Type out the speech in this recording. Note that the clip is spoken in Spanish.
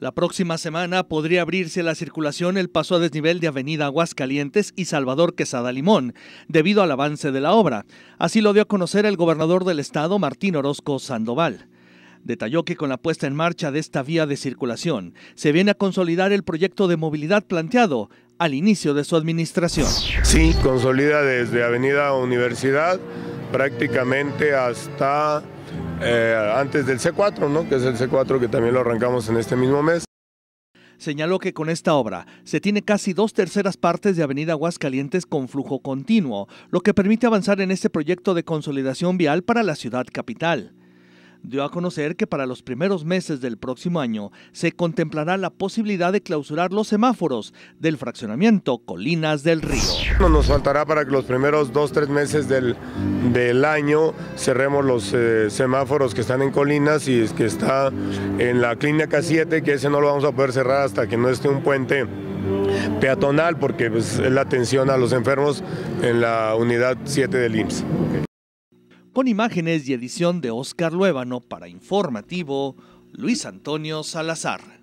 La próxima semana podría abrirse la circulación el paso a desnivel de Avenida Aguascalientes y Salvador Quesada Limón, debido al avance de la obra. Así lo dio a conocer el gobernador del estado, Martín Orozco Sandoval. Detalló que con la puesta en marcha de esta vía de circulación, se viene a consolidar el proyecto de movilidad planteado al inicio de su administración. Sí, consolida desde Avenida Universidad prácticamente hasta eh, antes del C4, ¿no? que es el C4 que también lo arrancamos en este mismo mes. Señaló que con esta obra se tiene casi dos terceras partes de Avenida Aguascalientes con flujo continuo, lo que permite avanzar en este proyecto de consolidación vial para la ciudad capital dio a conocer que para los primeros meses del próximo año se contemplará la posibilidad de clausurar los semáforos del fraccionamiento Colinas del Río. Nos faltará para que los primeros dos, tres meses del, año cerremos los eh, semáforos que están en Colinas y que está en la Clínica 7, que ese no lo vamos a poder cerrar hasta que no esté un puente peatonal porque pues, es la atención a los enfermos en la unidad 7 del IMSS con imágenes y edición de Oscar Luébano para Informativo, Luis Antonio Salazar.